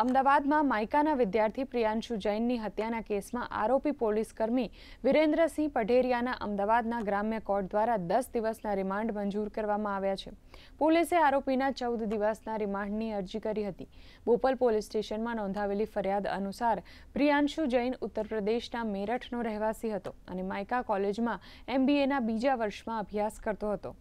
અમદાવાદમાં માઇકાના વિદ્યાર્થી પ્રિયાંશુ જૈનની હત્યાના કેસમાં આરોપી પોલીસકર્મી વિરેન્દ્રસિંહ પઢેરિયાના અમદાવાદના ગ્રામ્ય કોર્ટ દ્વારા દસ દિવસના રિમાન્ડ મંજૂર કરવામાં આવ્યા છે પોલીસે આરોપીના ચૌદ દિવસના રિમાન્ડની અરજી કરી હતી બોપલ પોલીસ સ્ટેશનમાં નોંધાવેલી ફરિયાદ અનુસાર પ્રિયાંશુ જૈન ઉત્તર પ્રદેશના મેરઠનો રહેવાસી હતો અને માઇકા કોલેજમાં એમબીએના બીજા વર્ષમાં અભ્યાસ કરતો હતો